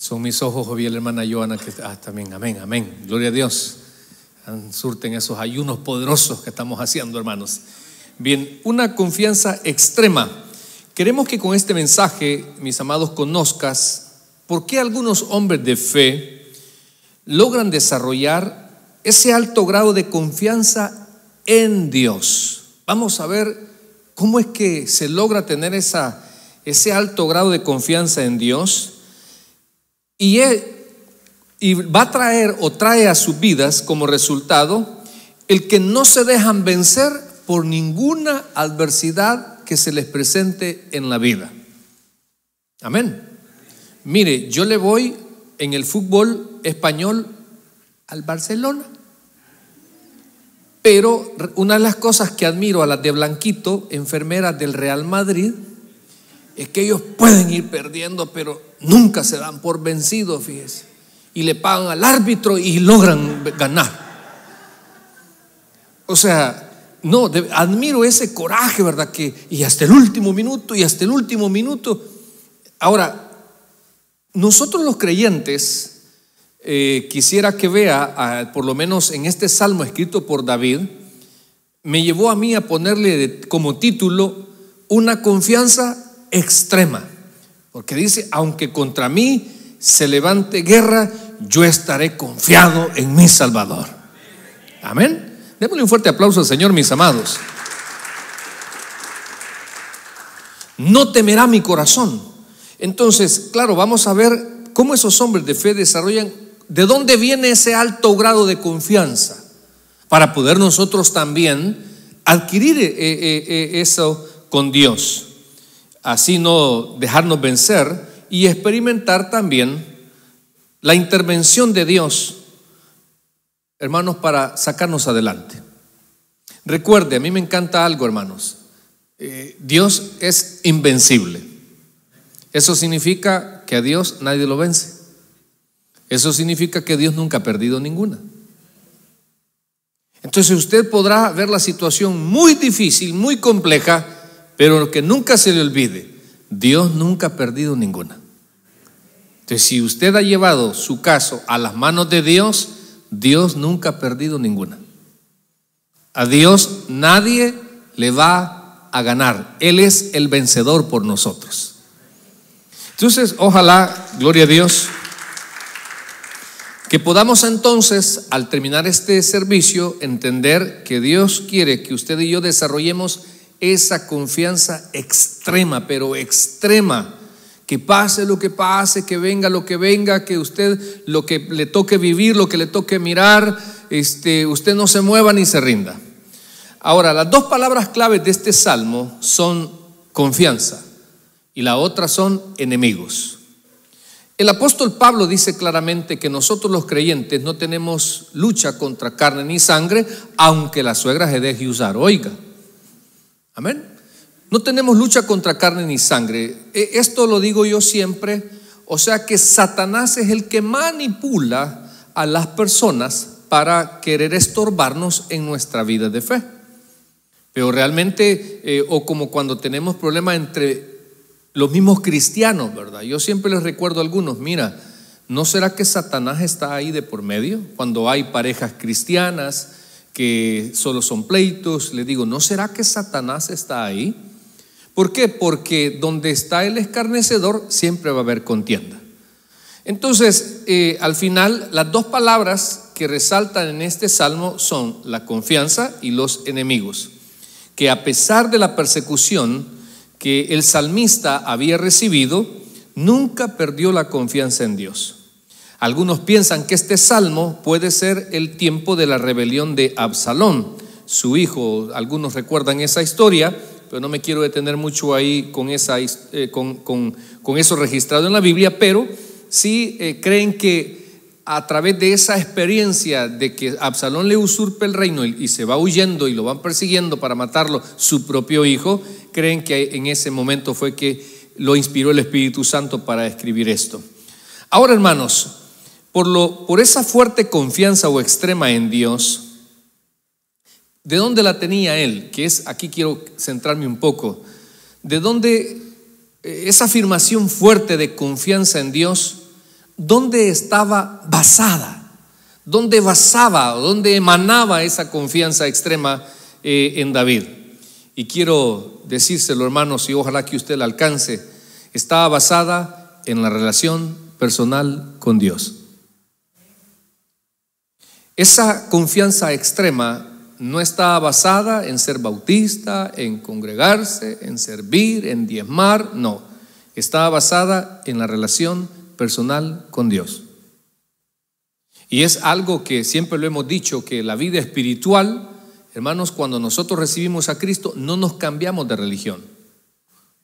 Son mis ojos, jovial la hermana Joana, que ah, también, amén, amén. Gloria a Dios. Surten esos ayunos poderosos que estamos haciendo, hermanos. Bien, una confianza extrema. Queremos que con este mensaje, mis amados, conozcas por qué algunos hombres de fe logran desarrollar ese alto grado de confianza en Dios. Vamos a ver cómo es que se logra tener esa, ese alto grado de confianza en Dios y, va a traer o trae a sus vidas como resultado el que no se dejan vencer por ninguna adversidad que se les presente en la vida. Amén. Mire, yo le voy en el fútbol español al Barcelona. Pero una de las cosas que admiro a las de Blanquito, enfermera del Real Madrid, es que ellos pueden ir perdiendo, pero nunca se dan por vencidos, fíjese. Y le pagan al árbitro y logran ganar. O sea, no, admiro ese coraje, ¿verdad? Que, y hasta el último minuto, y hasta el último minuto. Ahora, nosotros los creyentes, eh, quisiera que vea, por lo menos en este salmo escrito por David, me llevó a mí a ponerle como título una confianza extrema, porque dice, aunque contra mí se levante guerra, yo estaré confiado en mi Salvador. Amén. Démosle un fuerte aplauso al Señor, mis amados. No temerá mi corazón. Entonces, claro, vamos a ver cómo esos hombres de fe desarrollan, de dónde viene ese alto grado de confianza, para poder nosotros también adquirir eh, eh, eh, eso con Dios así no dejarnos vencer y experimentar también la intervención de Dios, hermanos, para sacarnos adelante. Recuerde, a mí me encanta algo, hermanos. Eh, Dios es invencible. Eso significa que a Dios nadie lo vence. Eso significa que Dios nunca ha perdido ninguna. Entonces usted podrá ver la situación muy difícil, muy compleja, pero lo que nunca se le olvide, Dios nunca ha perdido ninguna. Entonces, si usted ha llevado su caso a las manos de Dios, Dios nunca ha perdido ninguna. A Dios nadie le va a ganar. Él es el vencedor por nosotros. Entonces, ojalá, gloria a Dios, que podamos entonces, al terminar este servicio, entender que Dios quiere que usted y yo desarrollemos esa confianza extrema, pero extrema. Que pase lo que pase, que venga lo que venga, que usted lo que le toque vivir, lo que le toque mirar, este, usted no se mueva ni se rinda. Ahora, las dos palabras claves de este salmo son confianza y la otra son enemigos. El apóstol Pablo dice claramente que nosotros los creyentes no tenemos lucha contra carne ni sangre, aunque la suegra se deje usar. Oiga, Amén. No tenemos lucha contra carne ni sangre. E, esto lo digo yo siempre. O sea que Satanás es el que manipula a las personas para querer estorbarnos en nuestra vida de fe. Pero realmente, eh, o como cuando tenemos problemas entre los mismos cristianos, ¿verdad? Yo siempre les recuerdo a algunos, mira, ¿no será que Satanás está ahí de por medio? Cuando hay parejas cristianas, que solo son pleitos. Le digo, ¿no será que Satanás está ahí? ¿Por qué? Porque donde está el escarnecedor siempre va a haber contienda. Entonces, eh, al final, las dos palabras que resaltan en este salmo son la confianza y los enemigos, que a pesar de la persecución que el salmista había recibido, nunca perdió la confianza en Dios. Algunos piensan que este salmo puede ser el tiempo de la rebelión de Absalón, su hijo. Algunos recuerdan esa historia, pero no me quiero detener mucho ahí con, esa, eh, con, eso registrado en la Biblia, pero sí eh, creen que a través de esa experiencia de que Absalón le usurpe el reino y se va huyendo y lo van persiguiendo para matarlo su propio hijo, creen que en ese momento fue que lo inspiró el Espíritu Santo para escribir esto. Ahora, hermanos, por, esa fuerte confianza o extrema en Dios, ¿de dónde la tenía él? Que es, aquí quiero centrarme un poco. ¿De dónde eh, esa afirmación fuerte de confianza en Dios, dónde estaba basada? ¿Dónde basaba, o dónde emanaba esa confianza extrema eh, en David? Y quiero decírselo, hermanos, y ojalá que usted la alcance, estaba basada en la relación personal con Dios. Esa confianza extrema no está basada en ser bautista, en congregarse, en servir, en diezmar, no. Está basada en la relación personal con Dios. Y es algo que siempre lo hemos dicho, que la vida espiritual, hermanos, cuando nosotros recibimos a Cristo, no nos cambiamos de religión.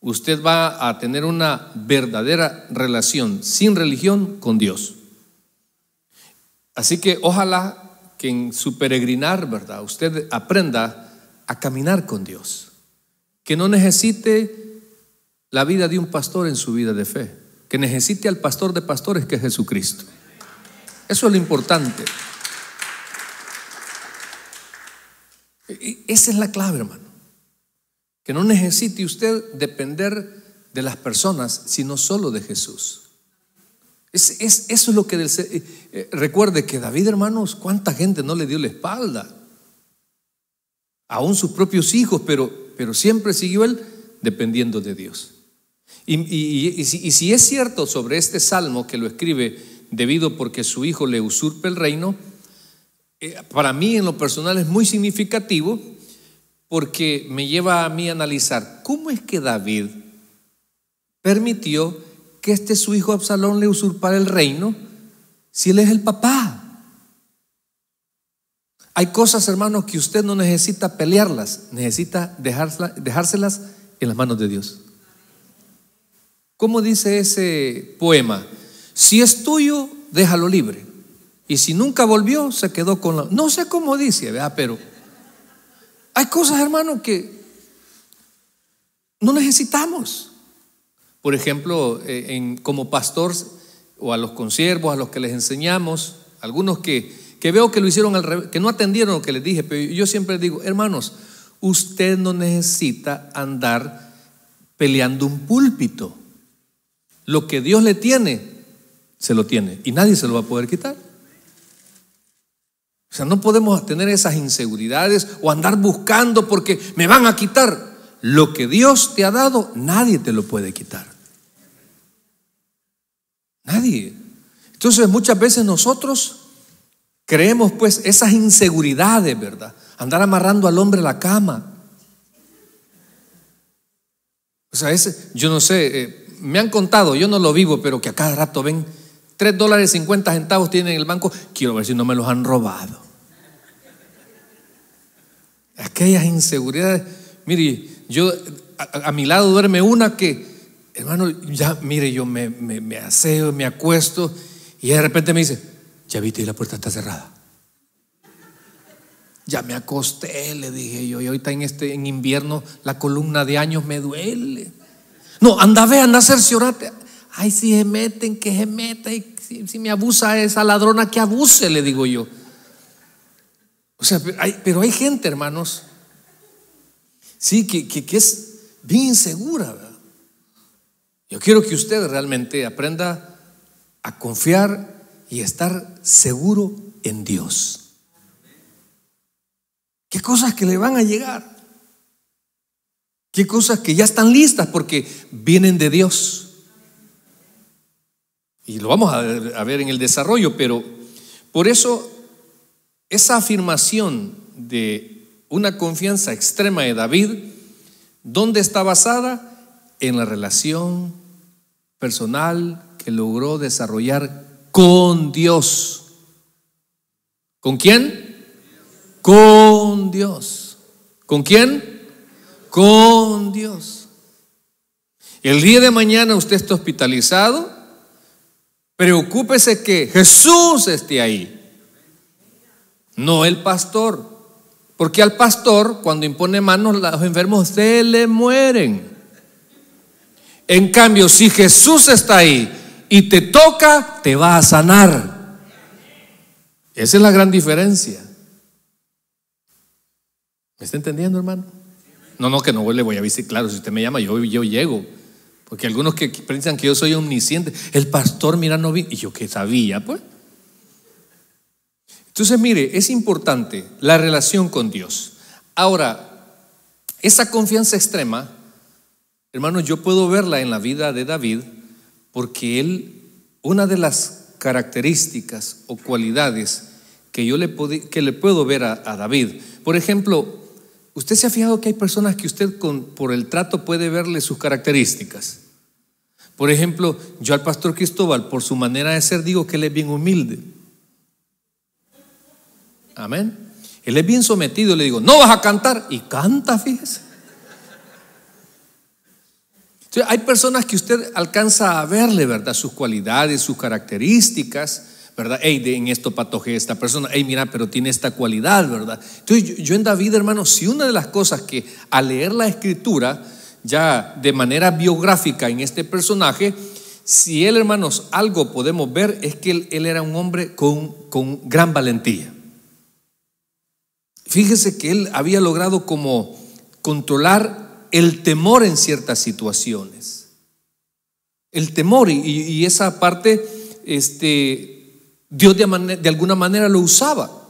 Usted va a tener una verdadera relación sin religión con Dios. Así que ojalá que en su peregrinar, ¿verdad? Usted aprenda a caminar con Dios. Que no necesite la vida de un pastor en su vida de fe. Que necesite al pastor de pastores que es Jesucristo. Eso es lo importante. esa es la clave, hermano. Que no necesite usted depender de las personas, sino solo de Jesús. Es, eso es lo que... Eh, eh, recuerde que David, hermanos, cuánta gente no le dio la espalda. Aún sus propios hijos, pero, pero siempre siguió él dependiendo de Dios. Y, y, si, es cierto sobre este salmo que lo escribe debido porque su hijo le usurpe el reino, eh, para mí en lo personal es muy significativo porque me lleva a mí a analizar cómo es que David permitió que este su hijo Absalón le usurpara el reino si él es el papá? Hay cosas, hermanos, que usted no necesita pelearlas, necesita dejárselas en las manos de Dios. ¿Cómo dice ese poema? Si es tuyo, déjalo libre. Y si nunca volvió, se quedó con la... No sé cómo dice, ¿verdad? Pero hay cosas, hermanos que no necesitamos. Por ejemplo, eh, como pastor o a los consiervos, a los que les enseñamos, algunos que, veo que lo hicieron que no atendieron lo que les dije, pero yo siempre digo, hermanos, usted no necesita andar peleando un púlpito. Lo que Dios le tiene, se lo tiene y nadie se lo va a poder quitar. O sea, no podemos tener esas inseguridades o andar buscando porque me van a quitar. Lo que Dios te ha dado, nadie te lo puede quitar. Nadie. Entonces muchas veces nosotros creemos pues esas inseguridades, ¿verdad? Andar amarrando al hombre la cama. O sea, yo no sé, eh, me han contado, yo no lo vivo, pero que a cada rato ven 3 dólares 50 centavos tienen en el banco, quiero ver si no me los han robado. Aquellas inseguridades, mire, yo a mi lado duerme una que hermano, ya mire, yo me, me, aseo, me acuesto y de repente me dice, ya viste, la puerta está cerrada. Ya me acosté, le dije yo, y ahorita en este en invierno la columna de años me duele. No, anda, ve, anda a cerciorate. Ay, si se meten, que se meta, y si, me abusa esa ladrona, que abuse, le digo yo. O sea, pero hay, gente, hermanos, sí, que, que es bien insegura, ¿verdad? Yo quiero que usted realmente aprenda a confiar y estar seguro en Dios. ¿Qué cosas que le van a llegar? ¿Qué cosas que ya están listas porque vienen de Dios? Y lo vamos a ver, en el desarrollo, pero por eso esa afirmación de una confianza extrema de David, ¿dónde está basada? en la relación personal que logró desarrollar con Dios. ¿Con quién? Con Dios. ¿Con quién? Con Dios. El día de mañana usted está hospitalizado, preocúpese que Jesús esté ahí, no el pastor. Porque al pastor, cuando impone manos, los enfermos se le mueren. En cambio, si Jesús está ahí y te toca, te va a sanar. Esa es la gran diferencia. ¿Me está entendiendo, hermano? No, no, que no le voy a decir, claro, si usted me llama, yo, yo llego. Porque algunos que piensan que yo soy omnisciente, el pastor, mira, no vi, y yo que sabía, pues. Entonces, mire, es importante la relación con Dios. Ahora, esa confianza extrema hermano yo puedo verla en la vida de David porque él, una de las características o cualidades que yo le, que le puedo ver a, David, por ejemplo, usted se ha fijado que hay personas que usted con, por el trato puede verle sus características. Por ejemplo, yo al pastor Cristóbal, por su manera de ser, digo que él es bien humilde. Amén. Él es bien sometido, le digo, no vas a cantar. Y canta, fíjese hay personas que usted alcanza a verle, ¿verdad? Sus cualidades, sus características, ¿verdad? Ey, en esto patoje esta persona, Ey, mira, pero tiene esta cualidad, ¿verdad? Entonces, yo, en David, hermanos, si una de las cosas que al leer la escritura, ya de manera biográfica en este personaje, si él, hermanos, algo podemos ver es que él, era un hombre con, con gran valentía. Fíjese que él había logrado como controlar el temor en ciertas situaciones. El temor y, esa parte, este, Dios de, alguna manera lo usaba.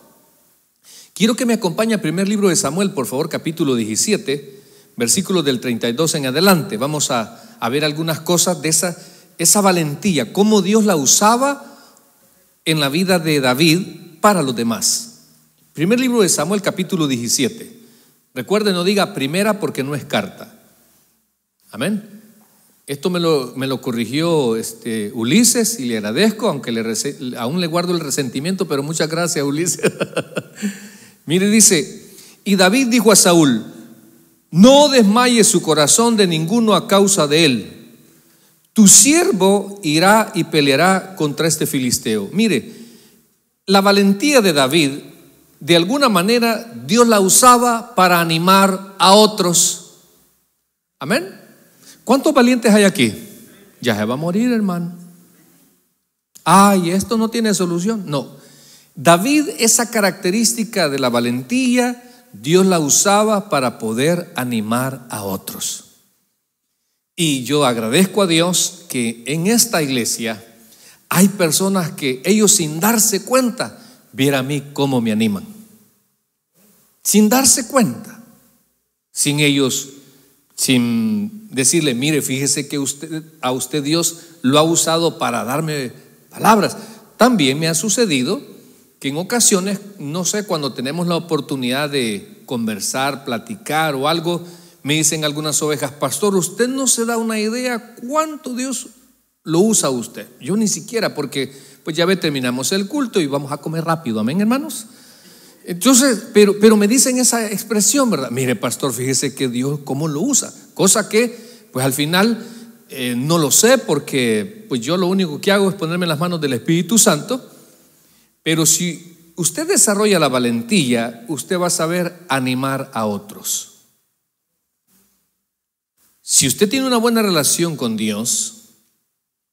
Quiero que me acompañe al primer libro de Samuel, por favor, capítulo 17, versículo del 32 en adelante. Vamos a, ver algunas cosas de esa, esa valentía, cómo Dios la usaba en la vida de David para los demás. Primer libro de Samuel, capítulo 17. Recuerde, no diga primera porque no es carta. Amén. Esto me lo, corrigió este, Ulises y le agradezco, aunque le, aún le guardo el resentimiento, pero muchas gracias Ulises. Mire, dice, y David dijo a Saúl, no desmaye su corazón de ninguno a causa de él. Tu siervo irá y peleará contra este filisteo. Mire, la valentía de David de alguna manera Dios la usaba para animar a otros. Amén. ¿Cuántos valientes hay aquí? Ya se va a morir, hermano. Ay, esto no tiene solución. No. David, esa característica de la valentía, Dios la usaba para poder animar a otros. Y yo agradezco a Dios que en esta iglesia hay personas que ellos sin darse cuenta, viera a mí cómo me animan. Sin darse cuenta, sin ellos, sin decirle, mire, fíjese que usted, a usted Dios lo ha usado para darme palabras. También me ha sucedido que en ocasiones, no sé, cuando tenemos la oportunidad de conversar, platicar o algo, me dicen algunas ovejas, pastor, usted no se da una idea cuánto Dios lo usa a usted. Yo ni siquiera, porque pues ya ve, terminamos el culto y vamos a comer rápido, amén, hermanos. Entonces, pero, pero me dicen esa expresión, ¿verdad? Mire, pastor, fíjese que Dios cómo lo usa, cosa que, pues al final eh, no lo sé porque, pues yo lo único que hago es ponerme en las manos del Espíritu Santo, pero si usted desarrolla la valentía, usted va a saber animar a otros. Si usted tiene una buena relación con Dios,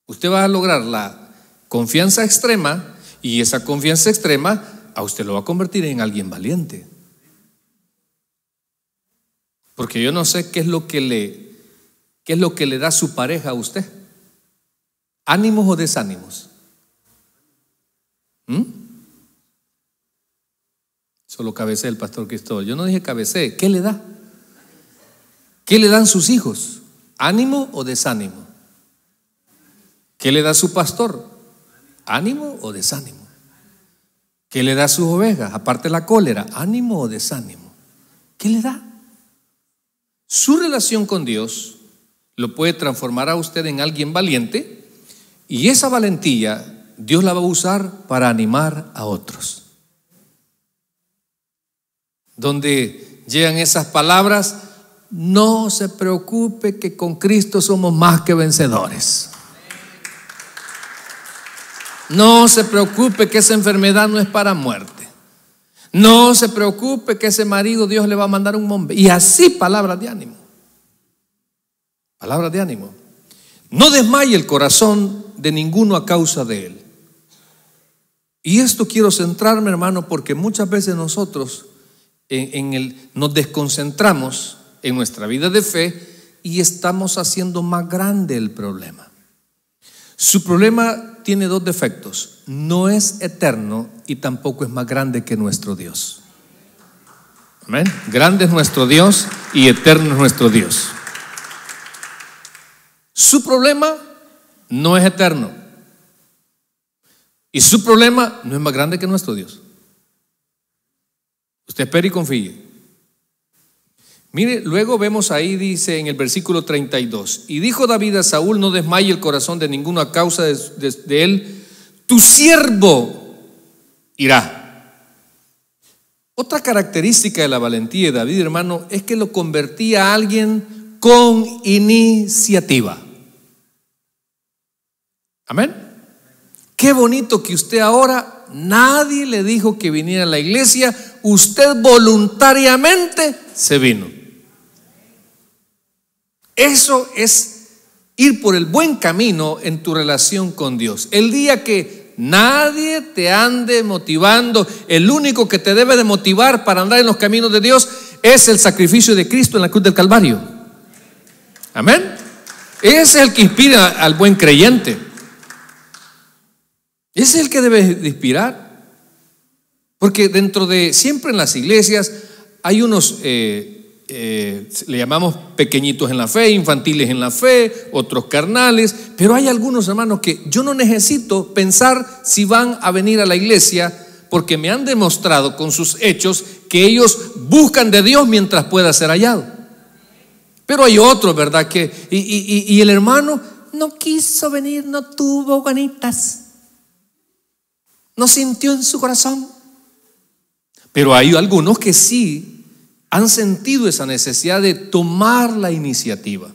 usted va a lograr la Confianza extrema y esa confianza extrema a usted lo va a convertir en alguien valiente. Porque yo no sé qué es lo que le, qué es lo que le da su pareja a usted. ¿Ánimos o desánimos? ¿Mm? Solo cabecé el pastor Cristóbal. Yo no dije cabecé. ¿Qué le da? ¿Qué le dan sus hijos? ¿Ánimo o desánimo? ¿Qué le da su pastor? ¿Ánimo o desánimo? ¿Qué le da a sus ovejas? Aparte la cólera, ¿ánimo o desánimo? ¿Qué le da? Su relación con Dios lo puede transformar a usted en alguien valiente y esa valentía Dios la va a usar para animar a otros. Donde llegan esas palabras, no se preocupe que con Cristo somos más que vencedores. No se preocupe que esa enfermedad no es para muerte. No se preocupe que ese marido Dios le va a mandar un bombe Y así palabras de ánimo. Palabras de ánimo. No desmaye el corazón de ninguno a causa de él. Y esto quiero centrarme, hermano, porque muchas veces nosotros en, el, nos desconcentramos en nuestra vida de fe y estamos haciendo más grande el problema. Su problema tiene dos defectos. No es eterno y tampoco es más grande que nuestro Dios. Amén. Grande es nuestro Dios y eterno es nuestro Dios. Su problema no es eterno. Y su problema no es más grande que nuestro Dios. Usted espera y confíe. Mire, luego vemos ahí, dice en el versículo 32, y dijo David a Saúl, no desmaye el corazón de ninguno a causa de, él, tu siervo irá. Otra característica de la valentía de David, hermano, es que lo convertía a alguien con iniciativa. Amén. Qué bonito que usted ahora, nadie le dijo que viniera a la iglesia, usted voluntariamente se vino. Eso es ir por el buen camino en tu relación con Dios. El día que nadie te ande motivando, el único que te debe de motivar para andar en los caminos de Dios es el sacrificio de Cristo en la cruz del Calvario. Amén. Ese es el que inspira al buen creyente. Ese es el que debe de inspirar. Porque dentro de, siempre en las iglesias hay unos... Eh, eh, le llamamos pequeñitos en la fe, infantiles en la fe, otros carnales, pero hay algunos hermanos que yo no necesito pensar si van a venir a la iglesia porque me han demostrado con sus hechos que ellos buscan de Dios mientras pueda ser hallado. Pero hay otros, ¿verdad? Que, y, y el hermano no quiso venir, no tuvo ganitas, no sintió en su corazón. Pero hay algunos que sí han sentido esa necesidad de tomar la iniciativa.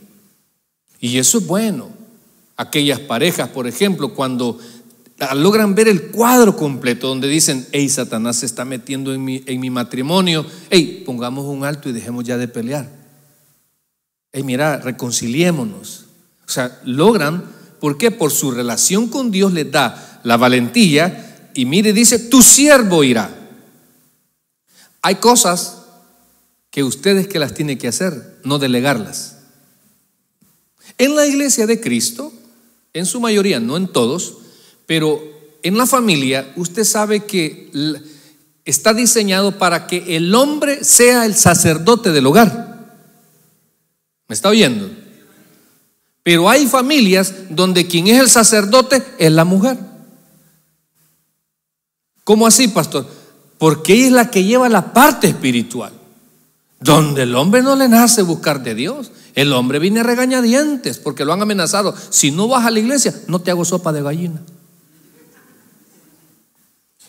Y eso es bueno. Aquellas parejas, por ejemplo, cuando logran ver el cuadro completo donde dicen, hey, Satanás se está metiendo en mi, matrimonio, hey, pongamos un alto y dejemos ya de pelear. Hey, mira, reconciliémonos. O sea, logran, ¿por qué? Por su relación con Dios les da la valentía y mire, dice, tu siervo irá. Hay cosas que ustedes que las tiene que hacer, no delegarlas. En la iglesia de Cristo, en su mayoría, no en todos, pero en la familia, usted sabe que está diseñado para que el hombre sea el sacerdote del hogar. ¿Me está oyendo? Pero hay familias donde quien es el sacerdote es la mujer. ¿Cómo así, pastor? Porque ella es la que lleva la parte espiritual. Donde el hombre no le nace buscar de Dios. El hombre viene regañadientes porque lo han amenazado. Si no vas a la iglesia, no te hago sopa de gallina.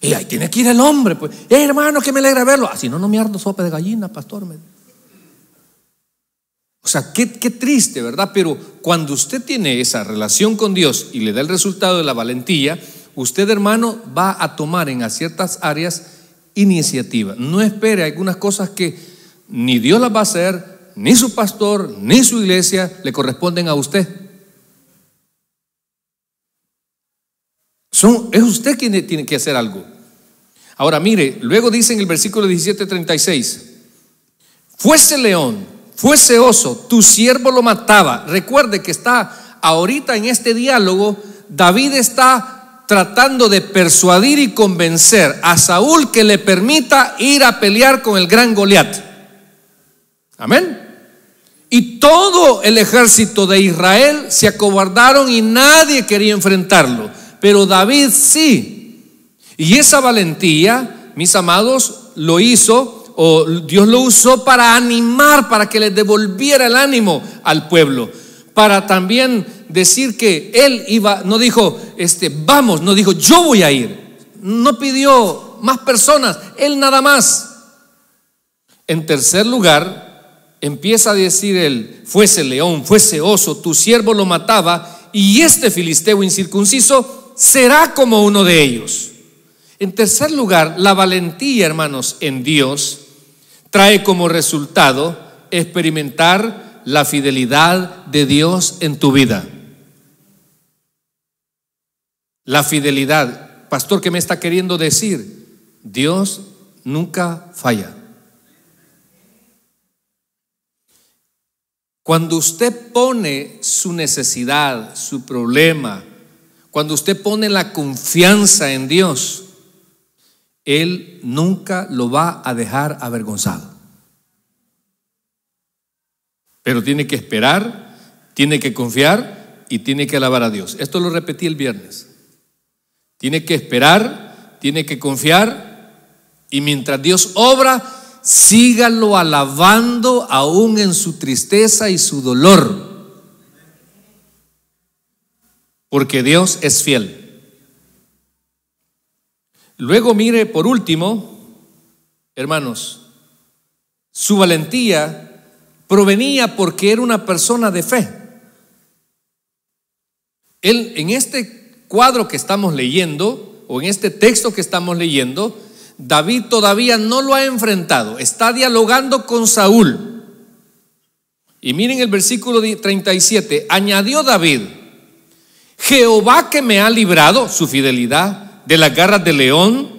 Y ahí tiene que ir el hombre. Pues, eh, hermano, que me alegra verlo. Así ah, no, no me ardo sopa de gallina, pastor. O sea, qué, triste, ¿verdad? Pero cuando usted tiene esa relación con Dios y le da el resultado de la valentía, usted, hermano, va a tomar en ciertas áreas iniciativa. No espere algunas cosas que ni Dios las va a hacer, ni su pastor, ni su iglesia le corresponden a usted. Son, es usted quien tiene que hacer algo. Ahora mire, luego dice en el versículo 17:36, fuese león, fuese oso, tu siervo lo mataba. Recuerde que está ahorita en este diálogo, David está tratando de persuadir y convencer a Saúl que le permita ir a pelear con el gran Goliat. Amén. Y todo el ejército de Israel se acobardaron y nadie quería enfrentarlo. Pero David sí. Y esa valentía, mis amados, lo hizo o Dios lo usó para animar, para que le devolviera el ánimo al pueblo. Para también decir que él iba, no dijo, este, vamos, no dijo, yo voy a ir. No pidió más personas, él nada más. En tercer lugar, Empieza a decir él, fuese león, fuese oso, tu siervo lo mataba, y este filisteo incircunciso será como uno de ellos. En tercer lugar, la valentía, hermanos, en Dios trae como resultado experimentar la fidelidad de Dios en tu vida. La fidelidad. Pastor, ¿qué me está queriendo decir? Dios nunca falla. Cuando usted pone su necesidad, su problema, cuando usted pone la confianza en Dios, Él nunca lo va a dejar avergonzado. Pero tiene que esperar, tiene que confiar y tiene que alabar a Dios. Esto lo repetí el viernes. Tiene que esperar, tiene que confiar y mientras Dios obra, sígalo alabando aún en su tristeza y su dolor. Porque Dios es fiel. Luego mire, por último, hermanos, su valentía provenía porque era una persona de fe. Él, en este cuadro que estamos leyendo, o en este texto que estamos leyendo, David todavía no lo ha enfrentado, está dialogando con Saúl. Y miren el versículo 37, añadió David, Jehová que me ha librado, su fidelidad, de las garras del león,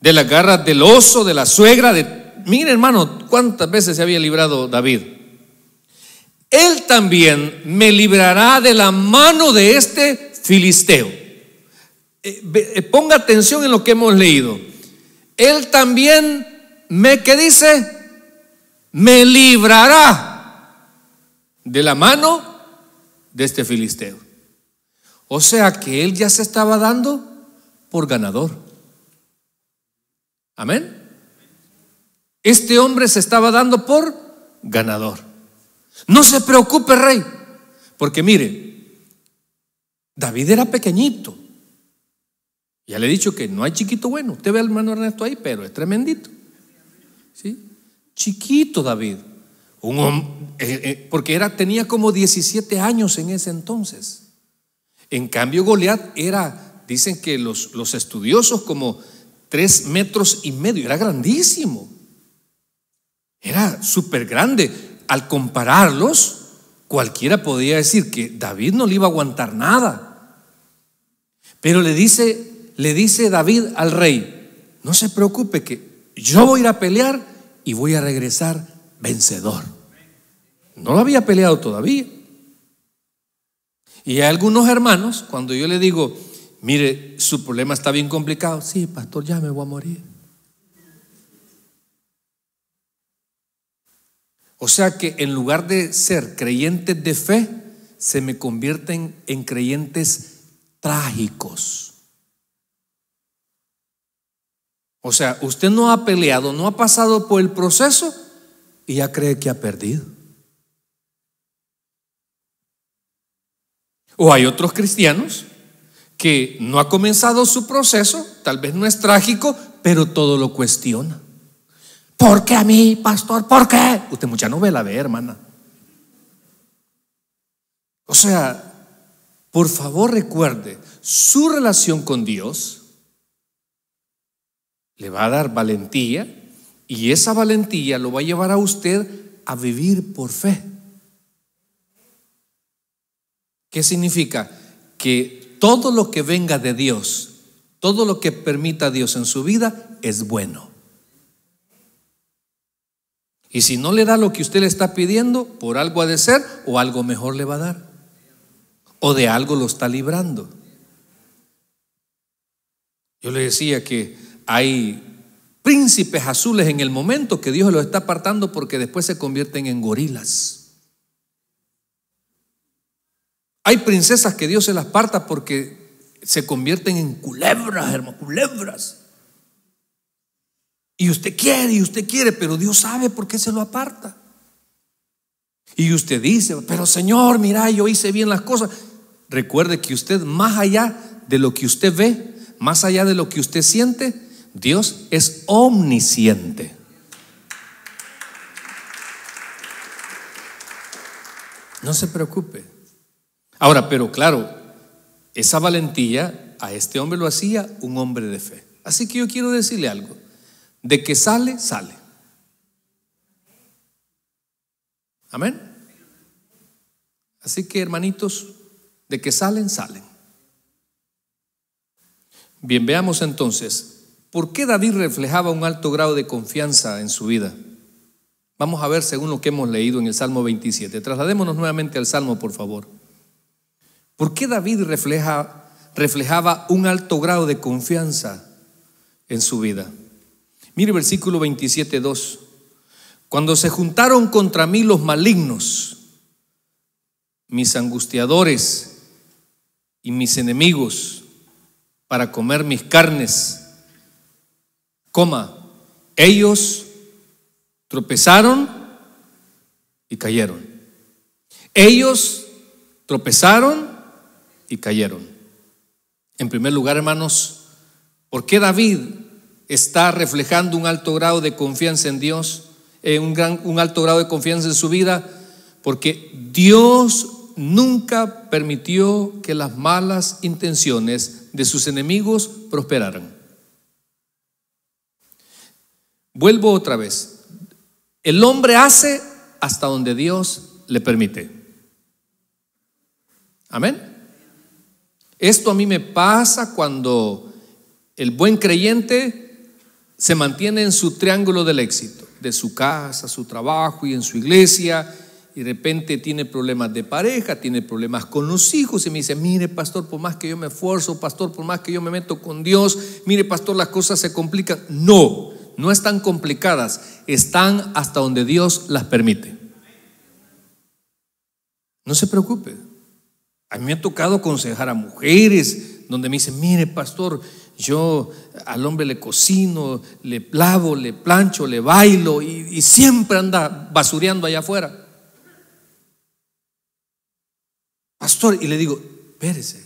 de las garras del oso, de la suegra, de... Miren hermano, cuántas veces se había librado David. Él también me librará de la mano de este filisteo. Eh, eh, ponga atención en lo que hemos leído. Él también me, ¿qué dice? Me librará de la mano de este filisteo. O sea que él ya se estaba dando por ganador. Amén. Este hombre se estaba dando por ganador. No se preocupe, rey, porque mire, David era pequeñito. Ya le he dicho que no hay chiquito bueno. Usted ve al hermano Ernesto ahí, pero es tremendito. ¿Sí? Chiquito David. Eh, eh, porque era, tenía como 17 años en ese entonces. En cambio, Goliat era, dicen que los, los estudiosos, como 3 metros y medio. Era grandísimo. Era súper grande. Al compararlos, cualquiera podía decir que David no le iba a aguantar nada. Pero le dice le dice David al rey, no se preocupe que yo voy a ir a pelear y voy a regresar vencedor. No lo había peleado todavía. Y hay algunos hermanos, cuando yo le digo, mire, su problema está bien complicado, sí, pastor, ya me voy a morir. O sea que en lugar de ser creyentes de fe, se me convierten en creyentes trágicos. O sea, usted no ha peleado, no ha pasado por el proceso y ya cree que ha perdido. O hay otros cristianos que no ha comenzado su proceso, tal vez no es trágico, pero todo lo cuestiona. ¿Por qué a mí, pastor? ¿Por qué? Usted mucha no ve, hermana. O sea, por favor recuerde, su relación con Dios le va a dar valentía y esa valentía lo va a llevar a usted a vivir por fe. ¿Qué significa? Que todo lo que venga de Dios, todo lo que permita Dios en su vida es bueno. Y si no le da lo que usted le está pidiendo, por algo ha de ser o algo mejor le va a dar. O de algo lo está librando. Yo le decía que hay príncipes azules en el momento que Dios los está apartando porque después se convierten en gorilas. Hay princesas que Dios se las aparta porque se convierten en culebras, hermano, culebras. Y usted quiere, y usted quiere, pero Dios sabe por qué se lo aparta. Y usted dice, pero Señor, mira, yo hice bien las cosas. Recuerde que usted, más allá de lo que usted ve, más allá de lo que usted siente, Dios es omnisciente. No se preocupe. Ahora, pero claro, esa valentía a este hombre lo hacía un hombre de fe. Así que yo quiero decirle algo. De que sale, sale. Amén. Así que hermanitos, de que salen, salen. Bien, veamos entonces ¿Por qué David reflejaba un alto grado de confianza en su vida? Vamos a ver según lo que hemos leído en el Salmo 27. Trasladémonos nuevamente al Salmo, por favor. ¿Por qué David reflejaba un alto grado de confianza en su vida? Mire versículo 27, 2. Cuando se juntaron contra mí los malignos, mis angustiadores y mis enemigos, para comer mis carnes, coma, ellos tropezaron y cayeron. Ellos tropezaron y cayeron. En primer lugar, hermanos, ¿por qué David está reflejando un alto grado de confianza en Dios, eh, un alto grado de confianza en su vida? Porque Dios nunca permitió que las malas intenciones de sus enemigos prosperaran. Vuelvo otra vez. El hombre hace hasta donde Dios le permite. Amén. Esto a mí me pasa cuando el buen creyente se mantiene en su triángulo del éxito, de su casa, su trabajo y en su iglesia, y de repente tiene problemas de pareja, tiene problemas con los hijos y me dice, mire pastor, por más que yo me esfuerzo, pastor, por más que yo me meto con Dios, mire pastor, las cosas se complican. No, no están complicadas, están hasta donde Dios las permite. No se preocupe. A mí me ha tocado aconsejar a mujeres donde me dicen, mire pastor, yo al hombre le cocino, le plavo le plancho, le bailo y, siempre anda basureando allá afuera. Pastor, y le digo, espérese.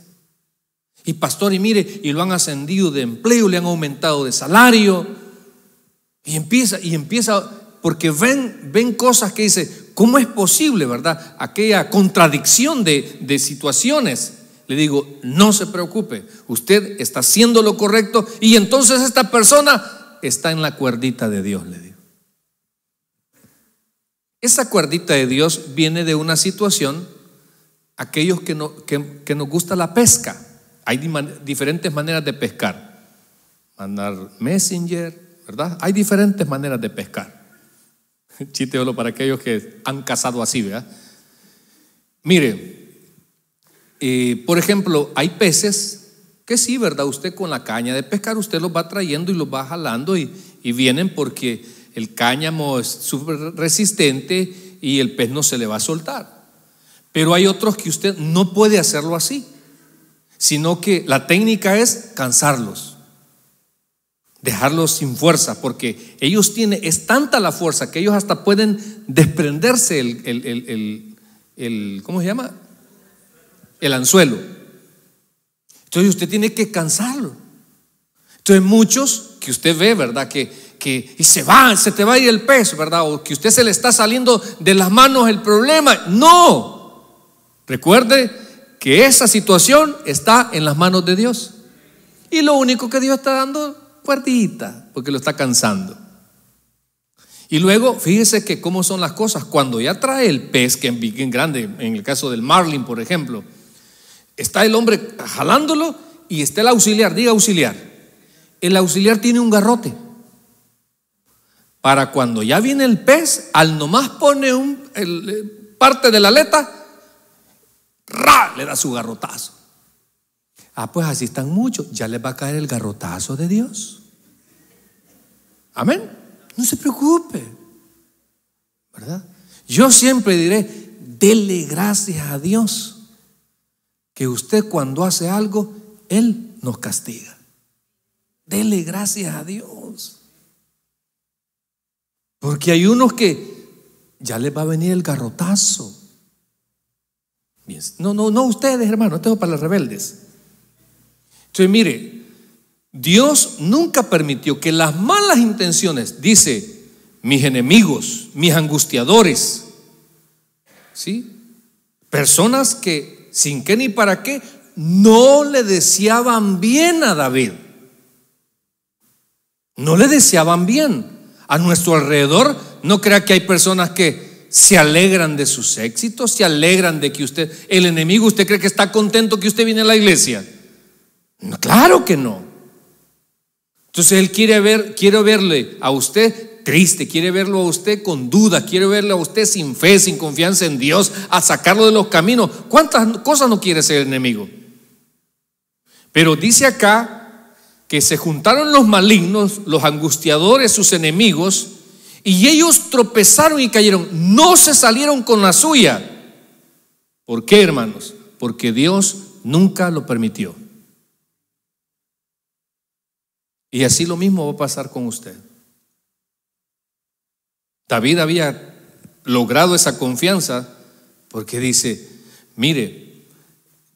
Y pastor, y mire, y lo han ascendido de empleo, le han aumentado de salario, y empieza, y empieza, porque ven, ven cosas que dice, ¿cómo es posible, verdad? Aquella contradicción de, situaciones. Le digo, no se preocupe, usted está haciendo lo correcto y entonces esta persona está en la cuerdita de Dios, le digo. Esa cuerdita de Dios viene de una situación, aquellos que, no, que nos gusta la pesca. Hay diferentes maneras de pescar. Mandar messenger, hay diferentes maneras de pescar. solo para aquellos que han cazado así, ¿verdad? Mire, eh, por ejemplo, hay peces que sí, ¿verdad? Usted con la caña de pescar, usted los va trayendo y los va jalando y, y vienen porque el cáñamo es súper resistente y el pez no se le va a soltar. Pero hay otros que usted no puede hacerlo así, sino que la técnica es cansarlos dejarlos sin fuerza, porque ellos tienen, es tanta la fuerza que ellos hasta pueden desprenderse el, ¿cómo se llama? El anzuelo. Entonces usted tiene que cansarlo. Entonces muchos que usted ve, ¿verdad? Que, que se va, se te va a ir el peso ¿verdad? O que usted se le está saliendo de las manos el problema. No. Recuerde que esa situación está en las manos de Dios. Y lo único que Dios está dando porque lo está cansando. Y luego, fíjese que cómo son las cosas. Cuando ya trae el pez, que en grande, en el caso del marlin, por ejemplo, está el hombre jalándolo y está el auxiliar, diga auxiliar. El auxiliar tiene un garrote. Para cuando ya viene el pez, al nomás pone un, eh, parte de la aleta, ¡ra! le da su garrotazo. Ah, pues así están muchos. Ya les va a caer el garrotazo de Dios. Amén. No se preocupe. ¿Verdad? Yo siempre diré, dele gracias a Dios que usted cuando hace algo, Él nos castiga. Dele gracias a Dios. Porque hay unos que ya les va a venir el garrotazo. No, no, no ustedes, hermano, esto es para los rebeldes. Entonces, mire, Dios nunca permitió que las malas intenciones, dice, mis enemigos, mis angustiadores, ¿sí? Personas que sin qué ni para qué no le deseaban bien a David. No le deseaban bien. A nuestro alrededor, no crea que hay personas que se alegran de sus éxitos, se alegran de que usted, el enemigo, usted cree que está contento que usted viene a la iglesia. No, claro que no. Entonces Él quiere ver, verle a usted triste, quiere verlo a usted con duda, quiere verle a usted sin fe, sin confianza en Dios, a sacarlo de los caminos. ¿Cuántas cosas no quiere ser enemigo? Pero dice acá que se juntaron los malignos, los angustiadores, sus enemigos, y ellos tropezaron y cayeron. No se salieron con la suya. ¿Por qué, hermanos? Porque Dios nunca lo permitió. Y así lo mismo va a pasar con usted. David había logrado esa confianza porque dice, mire,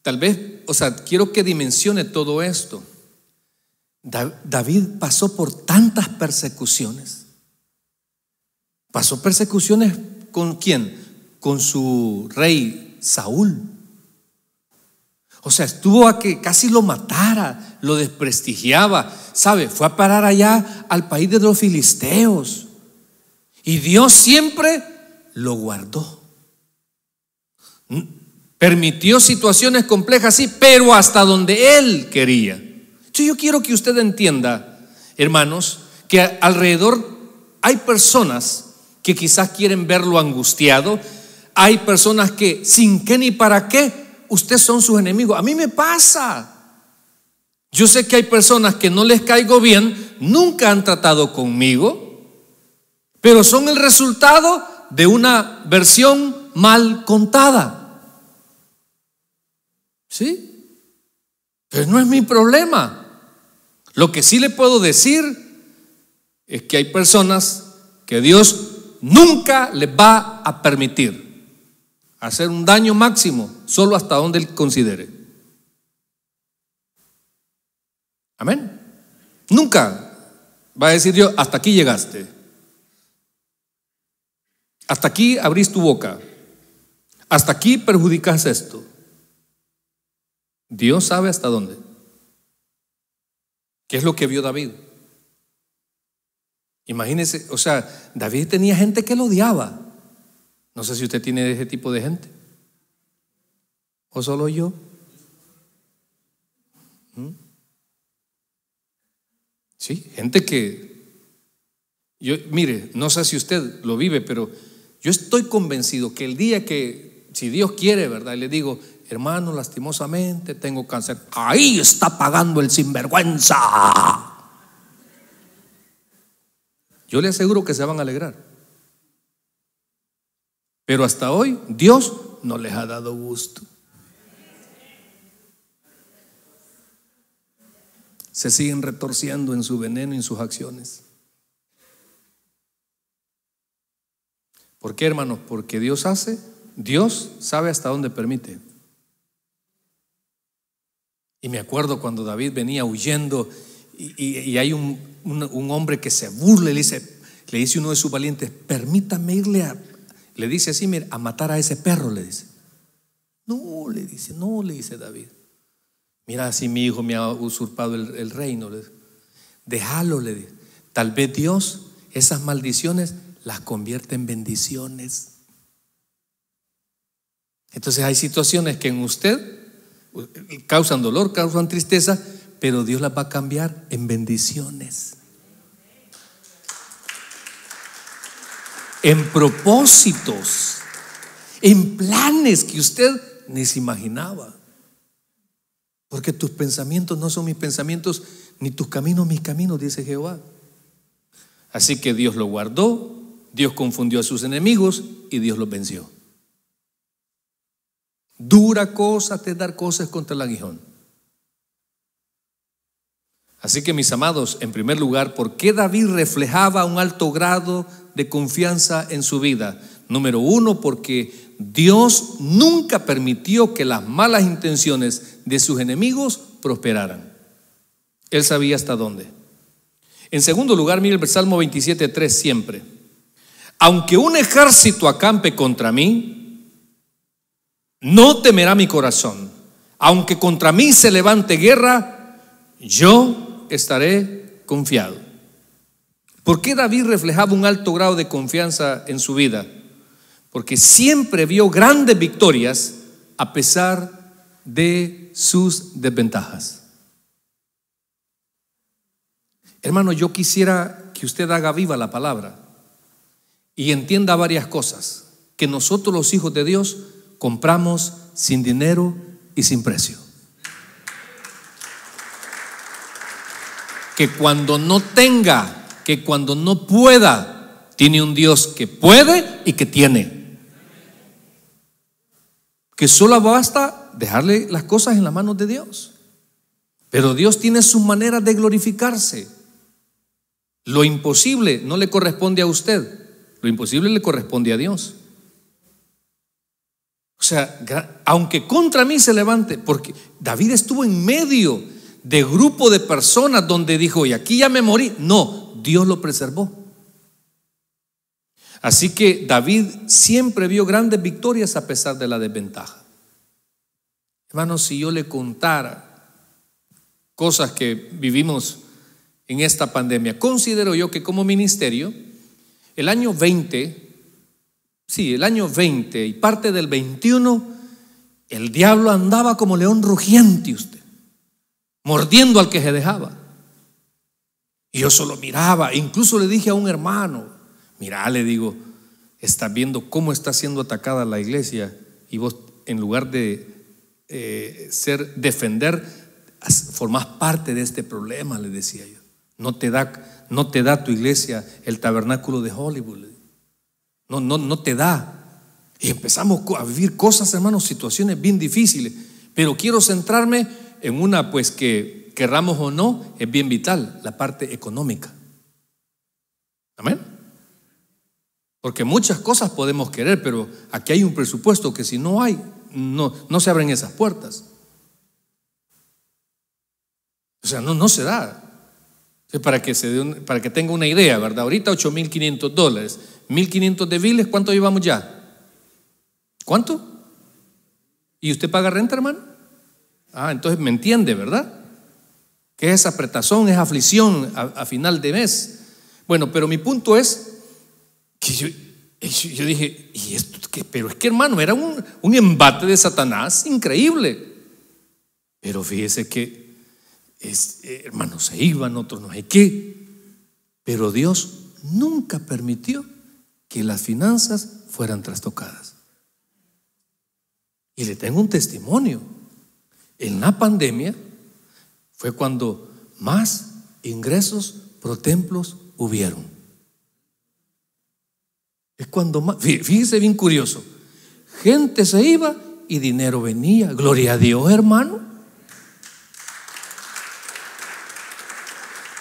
tal vez, o sea, quiero que dimensione todo esto. David pasó por tantas persecuciones. Pasó persecuciones con quién? Con su rey Saúl. O sea, estuvo a que casi lo matara, lo desprestigiaba. ¿Sabe? Fue a parar allá al país de los filisteos. Y Dios siempre lo guardó. Permitió situaciones complejas, sí, pero hasta donde Él quería. yo quiero que usted entienda, hermanos, que alrededor hay personas que quizás quieren verlo angustiado. Hay personas que sin qué ni para qué ustedes son sus enemigos. A mí me pasa. Yo sé que hay personas que no les caigo bien, nunca han tratado conmigo, pero son el resultado de una versión mal contada. ¿Sí? Pero no es mi problema. Lo que sí le puedo decir es que hay personas que Dios nunca les va a permitir hacer un daño máximo solo hasta donde él considere. Amén. Nunca va a decir Dios, hasta aquí llegaste. Hasta aquí abrís tu boca. Hasta aquí perjudicas esto. Dios sabe hasta dónde. ¿Qué es lo que vio David? Imagínense, o sea, David tenía gente que lo odiaba. No sé si usted tiene ese tipo de gente. ¿O solo yo? ¿Mm? Sí, gente que... Yo, mire, no sé si usted lo vive, pero yo estoy convencido que el día que, si Dios quiere, ¿verdad? Y le digo, hermano, lastimosamente tengo cáncer. Ahí está pagando el sinvergüenza. Yo le aseguro que se van a alegrar. Pero hasta hoy Dios no les ha dado gusto. Se siguen retorciendo en su veneno y en sus acciones. ¿Por qué, hermanos? Porque Dios hace, Dios sabe hasta dónde permite. Y me acuerdo cuando David venía huyendo y, hay un, un, hombre que se burla y le dice, le dice uno de sus valientes, permítame irle a le dice así, mira a matar a ese perro, le dice. No, le dice, no, le dice David. Mira, si mi hijo me ha usurpado el, reino, déjalo, le dice. Tal vez Dios esas maldiciones las convierte en bendiciones. Entonces hay situaciones que en usted causan dolor, causan tristeza, pero Dios las va a cambiar en bendiciones. en propósitos, en planes que usted ni se imaginaba. Porque tus pensamientos no son mis pensamientos, ni tus caminos mis caminos, dice Jehová. Así que Dios lo guardó, Dios confundió a sus enemigos y Dios los venció. Dura cosa te dar cosas contra el aguijón. Así que mis amados, en primer lugar, ¿por qué David reflejaba un alto grado de confianza en su vida. Número uno, porque Dios nunca permitió que las malas intenciones de sus enemigos prosperaran. Él sabía hasta dónde. En segundo lugar, mire el Salmo 3, siempre. Aunque un ejército acampe contra mí, no temerá mi corazón. Aunque contra mí se levante guerra, yo estaré confiado. ¿Por qué David reflejaba un alto grado de confianza en su vida? Porque siempre vio grandes victorias a pesar de sus desventajas. Hermano, yo quisiera que usted haga viva la palabra y entienda varias cosas que nosotros los hijos de Dios compramos sin dinero y sin precio. Que cuando no tenga que cuando no pueda, tiene un Dios que puede y que tiene. Que solo basta dejarle las cosas en las manos de Dios. Pero Dios tiene su manera de glorificarse. Lo imposible no le corresponde a usted, lo imposible le corresponde a Dios. O sea, aunque contra mí se levante, porque David estuvo en medio de grupo de personas donde dijo, y aquí ya me morí. No, Dios lo preservó. Así que David siempre vio grandes victorias a pesar de la desventaja. Hermanos, si yo le contara cosas que vivimos en esta pandemia, considero yo que como ministerio, el año 20, sí, el año 20 y parte del 21, el diablo andaba como león rugiente usted, mordiendo al que se dejaba. Y yo solo miraba, e incluso le dije a un hermano, mira, le digo, estás viendo cómo está siendo atacada la iglesia y vos en lugar de eh, ser defender formás parte de este problema le decía yo no te da no te da tu iglesia el tabernáculo de Hollywood no no no te da y empezamos a vivir cosas hermanos situaciones bien difíciles pero quiero centrarme en una pues que querramos o no, es bien vital, la parte económica. Amén. Porque muchas cosas podemos querer, pero aquí hay un presupuesto que si no hay, no, no se abren esas puertas. O sea, no, no se da. Para que, se para que tenga una idea, ¿verdad? Ahorita 8.500 dólares, 1.500 de biles, ¿cuánto llevamos ya? ¿Cuánto? ¿Y usted paga renta, hermano? Ah, entonces me entiende, ¿verdad? es apretazón? ¿Es aflicción a, final de mes? Bueno, pero mi punto es que yo, dije, ¿y esto Pero es que hermano, era un, un embate de Satanás increíble. Pero fíjese que, es, eh, hermanos, se iban, otros no hay qué. Pero Dios nunca permitió que las finanzas fueran trastocadas. Y le tengo un testimonio. En la pandemia, fue cuando más ingresos pro templos hubieron. Es cuando más, fíjese bien curioso, gente se iba y dinero venía. Gloria a Dios, hermano.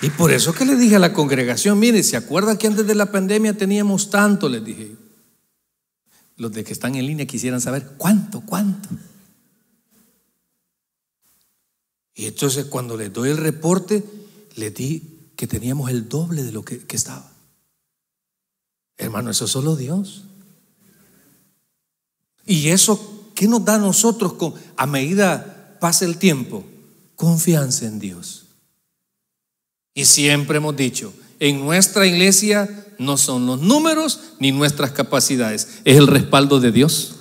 Y por eso que le dije a la congregación, mire, ¿se acuerda que antes de la pandemia teníamos tanto? Les dije. Los de que están en línea quisieran saber cuánto, cuánto. Y entonces cuando le doy el reporte, le di que teníamos el doble de lo que, estaba. Hermano, eso es solo Dios. Y eso, ¿qué nos da a nosotros con, a medida pasa el tiempo? Confianza en Dios. Y siempre hemos dicho, en nuestra iglesia no son los números ni nuestras capacidades, es el respaldo de Dios.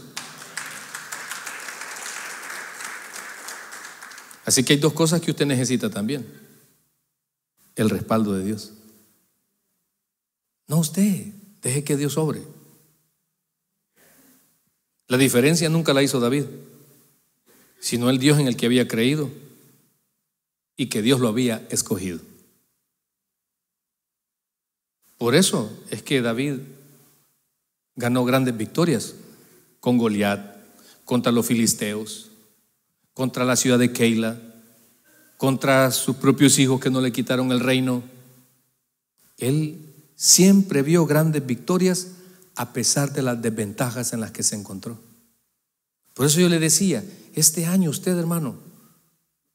Así que hay dos cosas que usted necesita también. El respaldo de Dios. No usted, deje que Dios obre. La diferencia nunca la hizo David, sino el Dios en el que había creído y que Dios lo había escogido. Por eso es que David ganó grandes victorias con Goliat, contra los filisteos, contra la ciudad de Keila, contra sus propios hijos que no le quitaron el reino. Él siempre vio grandes victorias a pesar de las desventajas en las que se encontró. Por eso yo le decía, este año usted hermano,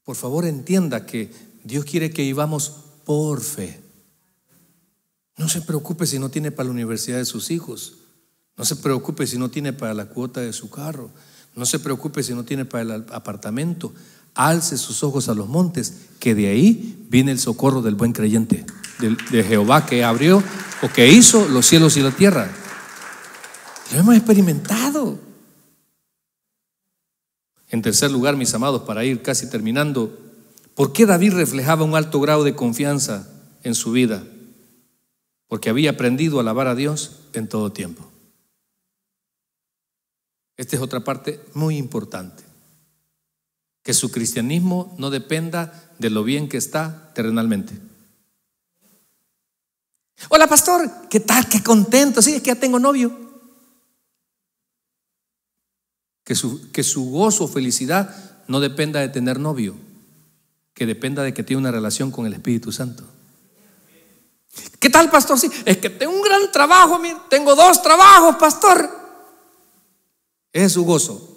por favor entienda que Dios quiere que vivamos por fe. No se preocupe si no tiene para la universidad de sus hijos. No se preocupe si no tiene para la cuota de su carro. No se preocupe si no tiene para el apartamento. Alce sus ojos a los montes, que de ahí viene el socorro del buen creyente, de, de Jehová que abrió o que hizo los cielos y la tierra. Lo hemos experimentado. En tercer lugar, mis amados, para ir casi terminando, ¿por qué David reflejaba un alto grado de confianza en su vida? Porque había aprendido a alabar a Dios en todo tiempo. Esta es otra parte muy importante. Que su cristianismo no dependa de lo bien que está terrenalmente. Hola pastor, ¿qué tal? Qué contento. Sí, es que ya tengo novio. Que su, que su gozo o felicidad no dependa de tener novio, que dependa de que tiene una relación con el Espíritu Santo. ¿Qué tal, pastor? Sí, es que tengo un gran trabajo, tengo dos trabajos, pastor es su gozo.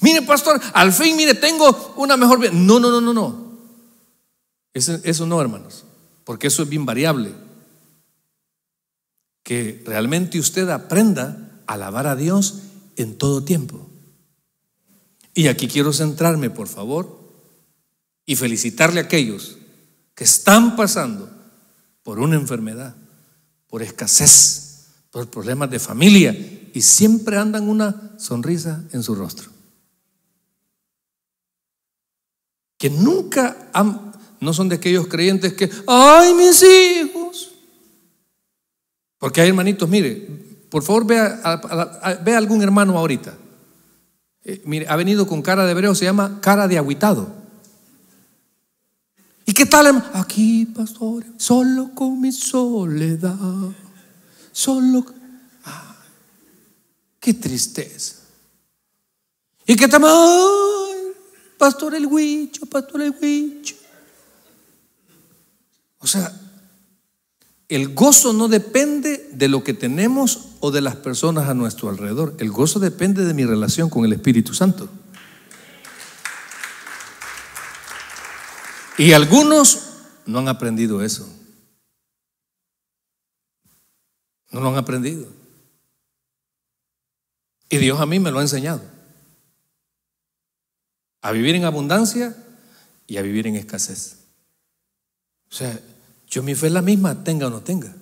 Mire, pastor, al fin, mire, tengo una mejor vida. No, no, no, no, no. Eso, eso no, hermanos, porque eso es bien variable. Que realmente usted aprenda a alabar a Dios en todo tiempo. Y aquí quiero centrarme, por favor, y felicitarle a aquellos que están pasando por una enfermedad, por escasez, por problemas de familia, y siempre andan una sonrisa en su rostro. Que nunca han, no son de aquellos creyentes que, ay, mis hijos. Porque hay hermanitos, mire, por favor vea a, algún hermano ahorita. Eh, mire, ha venido con cara de hebreo, se llama cara de aguitado ¿Y qué tal? Hermano? Aquí, pastor, solo con mi soledad. Solo. con Qué tristeza. Y que estamos, pastor el huicho, pastor el huicho. O sea, el gozo no depende de lo que tenemos o de las personas a nuestro alrededor. El gozo depende de mi relación con el Espíritu Santo. Y algunos no han aprendido eso. No lo han aprendido. Y Dios a mí me lo ha enseñado. A vivir en abundancia y a vivir en escasez. O sea, yo mi fe es la misma, tenga o no tenga.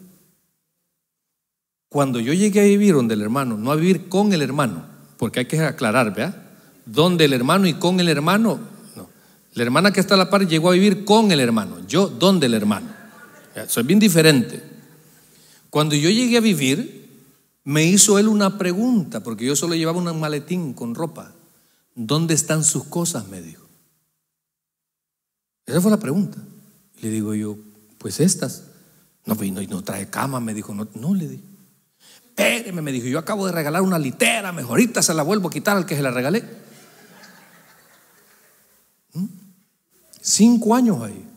Cuando yo llegué a vivir donde el hermano, no a vivir con el hermano, porque hay que aclarar, ¿verdad? Donde el hermano y con el hermano, no. La hermana que está a la par llegó a vivir con el hermano, yo donde el hermano. es bien diferente. Cuando yo llegué a vivir, me hizo él una pregunta, porque yo solo llevaba un maletín con ropa. ¿Dónde están sus cosas? Me dijo. Esa fue la pregunta. Le digo yo, pues estas. No, vino pues, no, no trae cama, me dijo. No, le dije. Espéreme, me dijo. Yo acabo de regalar una litera, mejorita se la vuelvo a quitar al que se la regalé. ¿Mm? Cinco años ahí.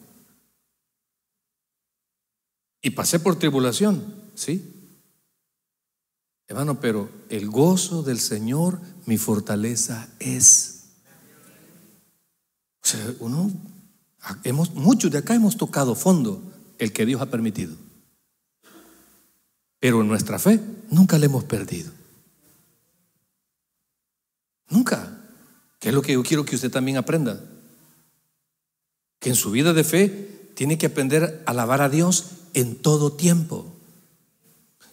Y pasé por tribulación, ¿sí? Hermano, pero el gozo del Señor, mi fortaleza es. O sea, uno, hemos, muchos de acá hemos tocado fondo el que Dios ha permitido. Pero en nuestra fe nunca la hemos perdido. Nunca. Que es lo que yo quiero que usted también aprenda. Que en su vida de fe tiene que aprender a alabar a Dios en todo tiempo.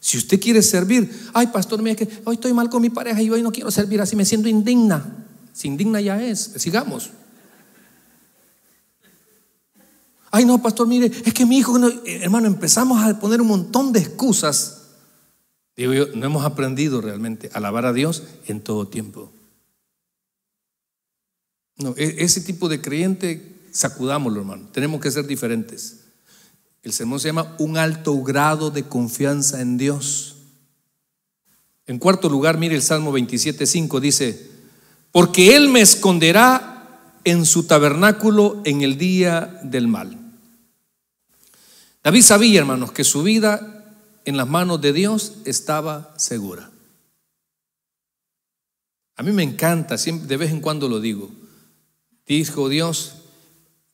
Si usted quiere servir, ay pastor, mire que hoy estoy mal con mi pareja y hoy no quiero servir, así me siento indigna. Si indigna ya es, sigamos. Ay no, pastor, mire, es que mi hijo, eh, hermano, empezamos a poner un montón de excusas. Digo yo, no hemos aprendido realmente a alabar a Dios en todo tiempo. No, e-, ese tipo de creyente, sacudámoslo, hermano. Tenemos que ser diferentes. El sermón se llama Un alto grado de confianza en Dios. En cuarto lugar, mire el Salmo 27.5, dice, porque Él me esconderá en su tabernáculo en el día del mal. David sabía, hermanos, que su vida en las manos de Dios estaba segura. A mí me encanta, de vez en cuando lo digo. Dijo Dios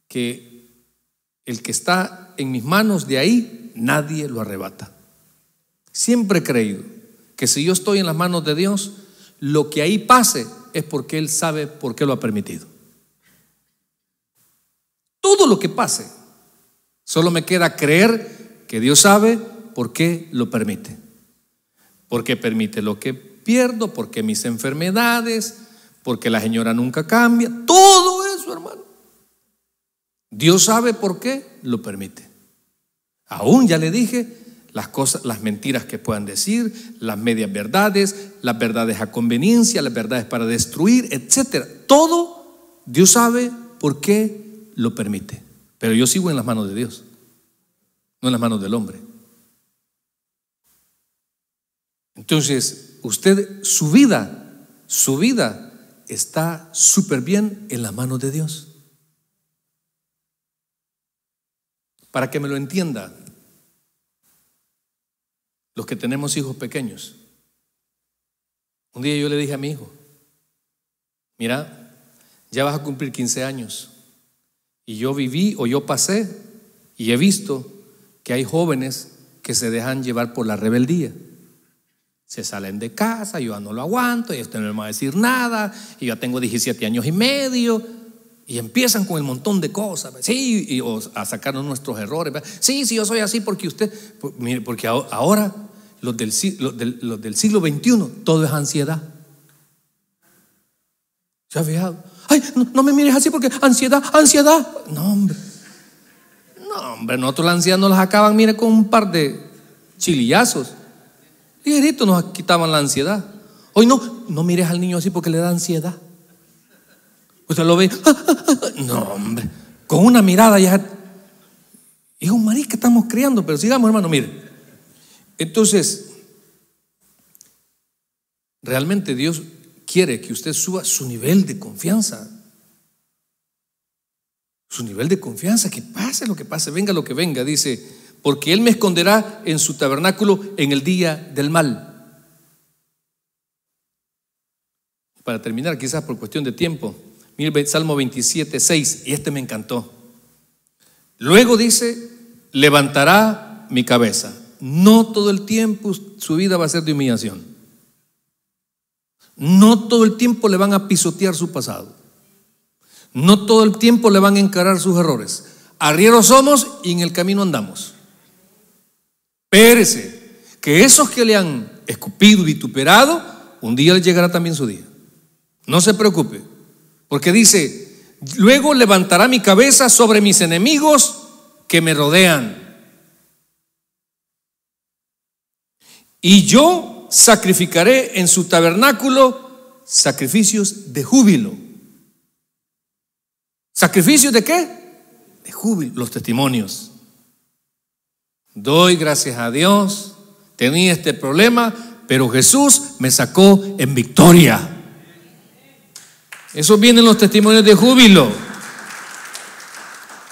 que el que está en mis manos, de ahí nadie lo arrebata. Siempre he creído que si yo estoy en las manos de Dios, lo que ahí pase es porque Él sabe por qué lo ha permitido. Todo lo que pase, solo me queda creer que Dios sabe por qué lo permite. Porque permite lo que pierdo, porque mis enfermedades, porque la señora nunca cambia. Todo eso, hermano. Dios sabe por qué lo permite. Aún ya le dije las cosas, las mentiras que puedan decir, las medias verdades, las verdades a conveniencia, las verdades para destruir, etcétera. Todo Dios sabe por qué lo permite. Pero yo sigo en las manos de Dios, no en las manos del hombre. Entonces, usted, su vida, su vida está súper bien en las manos de Dios. para que me lo entienda, los que tenemos hijos pequeños. Un día yo le dije a mi hijo, mira, ya vas a cumplir 15 años y yo viví o yo pasé y he visto que hay jóvenes que se dejan llevar por la rebeldía. Se salen de casa, yo ya no lo aguanto, y esto no me va a decir nada, y yo tengo 17 años y medio, y empiezan con el montón de cosas, sí, y, a sacarnos nuestros errores. Sí, sí, yo soy así porque usted, porque ahora los del, del, siglo XXI, todo es ansiedad. ¿Se ha fijado? Ay, no, me mires así porque ansiedad, ansiedad. No, hombre. No, hombre, nosotros la ansiedad nos la acaban, mire, con un par de chilillazos. Ligerito nos quitaban la ansiedad. Hoy no, no mires al niño así porque le da ansiedad. Usted lo ve, no, hombre, con una mirada ya. Es un maris que estamos criando, pero sigamos, hermano, mire. Entonces, realmente Dios quiere que usted suba su nivel de confianza. Su nivel de confianza, que pase lo que pase, venga lo que venga, dice, porque Él me esconderá en su tabernáculo en el día del mal. Para terminar, quizás por cuestión de tiempo, Salmo 27, 6, y este me encantó. Luego dice, levantará mi cabeza. No todo el tiempo su vida va a ser de humillación. No todo el tiempo le van a pisotear su pasado. No todo el tiempo le van a encarar sus errores. Arrieros somos y en el camino andamos. Pérese, que esos que le han escupido y vituperado, un día les llegará también su día. No se preocupe, porque dice, luego levantará mi cabeza sobre mis enemigos que me rodean. Y yo sacrificaré en su tabernáculo sacrificios de júbilo. ¿Sacrificios de qué? De júbilo, los testimonios. Doy gracias a Dios, tenía este problema, pero Jesús me sacó en victoria. Eso vienen los testimonios de júbilo.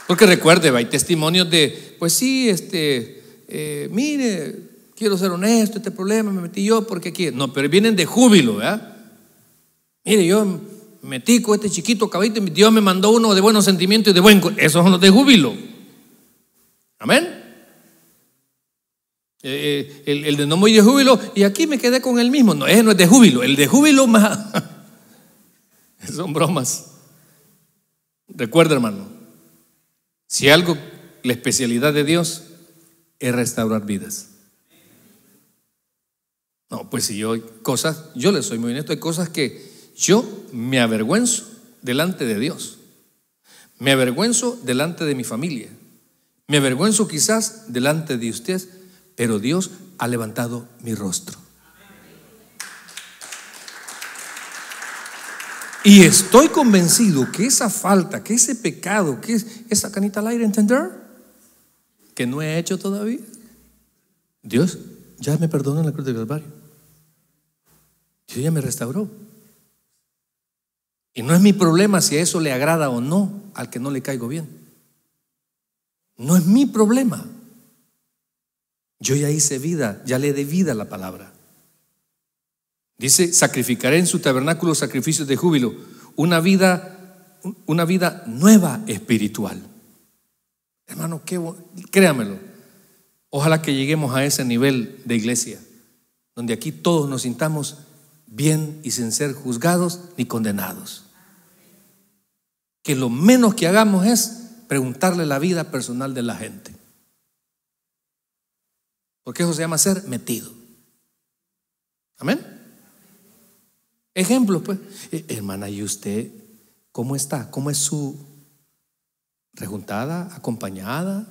Porque recuerde, hay testimonios de, pues sí, este, eh, mire, quiero ser honesto, este problema me metí yo porque aquí. No, pero vienen de júbilo, ¿verdad? Mire, yo metí con este chiquito caballito y Dios me mandó uno de buenos sentimientos y de buen. Eso son los de júbilo. Amén. Eh, eh, el, de no muy de júbilo, y aquí me quedé con el mismo. No, ese no es de júbilo. El de júbilo más. Son bromas. Recuerda, hermano, si algo, la especialidad de Dios es restaurar vidas. No, pues si yo cosas, yo le soy muy honesto, hay cosas que yo me avergüenzo delante de Dios. Me avergüenzo delante de mi familia. Me avergüenzo quizás delante de ustedes, pero Dios ha levantado mi rostro. Y estoy convencido que esa falta, que ese pecado, que esa canita al aire, ¿entender? Que no he hecho todavía. Dios ya me perdonó en la cruz de Calvario. Dios ya me restauró. Y no es mi problema si a eso le agrada o no al que no le caigo bien. No es mi problema. Yo ya hice vida, ya le di vida a la palabra. Dice, sacrificaré en su tabernáculo sacrificios de júbilo, una vida, una vida nueva espiritual. Hermano, créamelo. Ojalá que lleguemos a ese nivel de iglesia, donde aquí todos nos sintamos bien y sin ser juzgados ni condenados. Que lo menos que hagamos es preguntarle la vida personal de la gente. Porque eso se llama ser metido. Amén. Ejemplo, pues, eh, hermana, ¿y usted cómo está? ¿Cómo es su rejuntada, acompañada?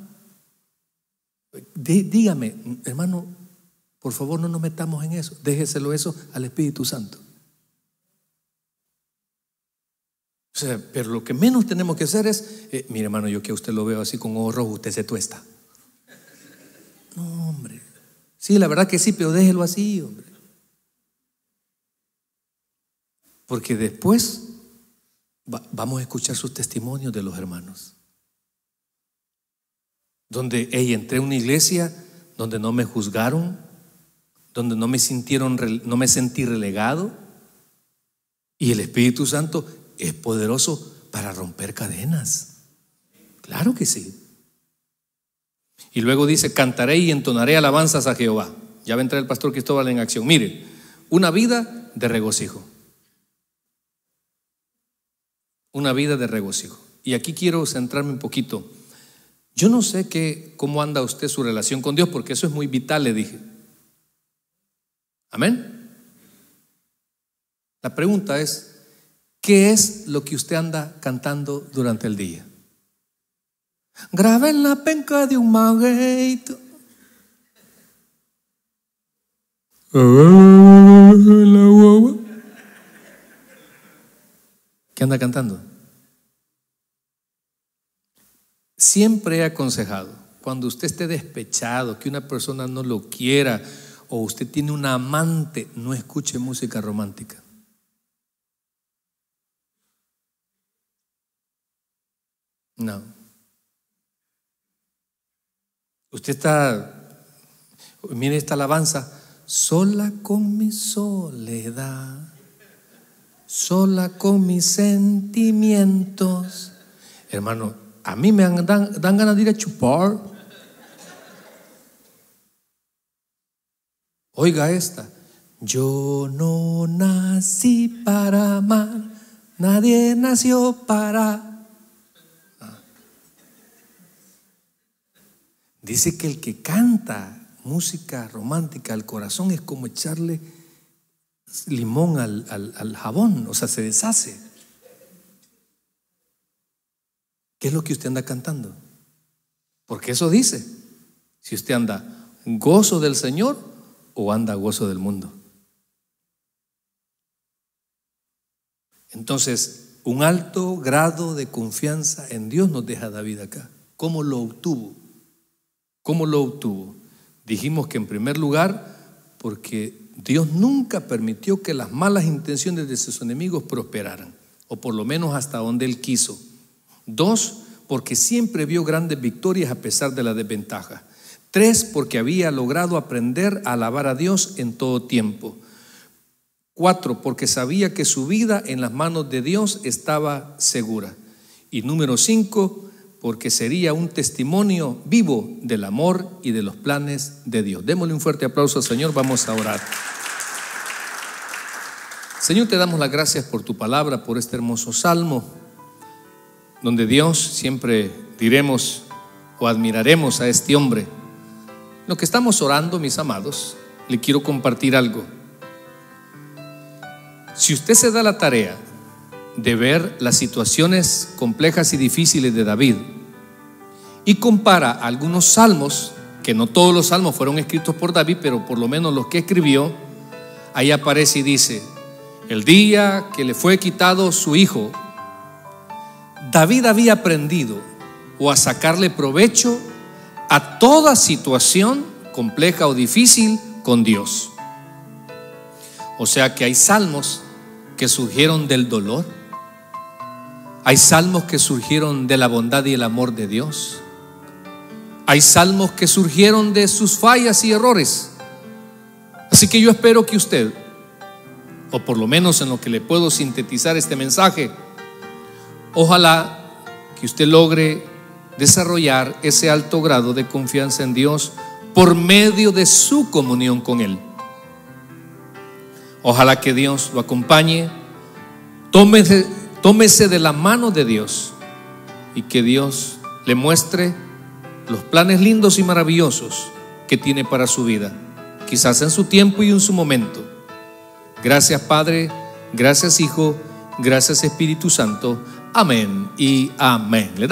dígame, hermano, por favor no nos metamos en eso. Déjeselo eso al Espíritu Santo. pero lo que menos tenemos que hacer es, eh, mire hermano, yo que a usted lo veo así con ojos usted se tuesta. No, hombre. Sí, la verdad que sí, pero déjelo así, hombre. Porque después vamos a escuchar sus testimonios de los hermanos. Donde, hey, entré a una iglesia donde no me juzgaron, donde no me sintieron, no me sentí relegado. Y el Espíritu Santo es poderoso para romper cadenas. Claro que sí. Y luego dice, cantaré y entonaré alabanzas a Jehová. Ya va a entrar el pastor Cristóbal en acción. Mire, una vida de regocijo una vida de regocijo. Y aquí quiero centrarme un poquito. Yo no sé qué, cómo anda usted su relación con Dios, porque eso es muy vital, le dije. Amén. La pregunta es, ¿qué es lo que usted anda cantando durante el día? Graben en la penca de un maguey. Eh. anda cantando. Siempre he aconsejado, cuando usted esté despechado, que una persona no lo quiera o usted tiene un amante, no escuche música romántica. No. Usted está, mire esta alabanza, sola con mi soledad sola con mis sentimientos. Hermano, a mí me dan, dan ganas de ir a chupar. Oiga esta. Yo no nací para amar, nadie nació para... Ah. Dice que el que canta música romántica al corazón es como echarle limón al, jabón, o sea, se deshace. ¿Qué es lo que usted anda cantando? Porque eso dice, si usted anda gozo del Señor o anda gozo del mundo. Entonces, un alto grado de confianza en Dios nos deja David acá. ¿Cómo lo obtuvo? ¿Cómo lo obtuvo? Dijimos que en primer lugar, porque Dios nunca permitió que las malas intenciones de sus enemigos prosperaran, o por lo menos hasta donde Él quiso. Dos, porque siempre vio grandes victorias a pesar de la desventaja. Tres, porque había logrado aprender a alabar a Dios en todo tiempo. Cuatro, porque sabía que su vida en las manos de Dios estaba segura. Y número cinco, porque sería un testimonio vivo del amor y de los planes de Dios. Démosle un fuerte aplauso al Señor, vamos a orar. Señor, te damos las gracias por tu palabra, por este hermoso salmo, donde Dios siempre diremos o admiraremos a este hombre. Lo que estamos orando, mis amados, le quiero compartir algo. Si usted se da la tarea de ver las situaciones complejas y difíciles de David y compara algunos salmos, que no todos los salmos fueron escritos por David, pero por lo menos los que escribió, ahí aparece y dice, el día que le fue quitado su hijo, David había aprendido o a sacarle provecho a toda situación compleja o difícil con Dios. O sea que hay salmos que surgieron del dolor, hay salmos que surgieron de la bondad y el amor de Dios. Hay salmos que surgieron de sus fallas y errores. Así que yo espero que usted, o por lo menos en lo que le puedo sintetizar este mensaje, ojalá que usted logre desarrollar ese alto grado de confianza en Dios por medio de su comunión con Él. Ojalá que Dios lo acompañe, tome Tómese de la mano de Dios y que Dios le muestre los planes lindos y maravillosos que tiene para su vida, quizás en su tiempo y en su momento. Gracias Padre, gracias Hijo, gracias Espíritu Santo. Amén y amén.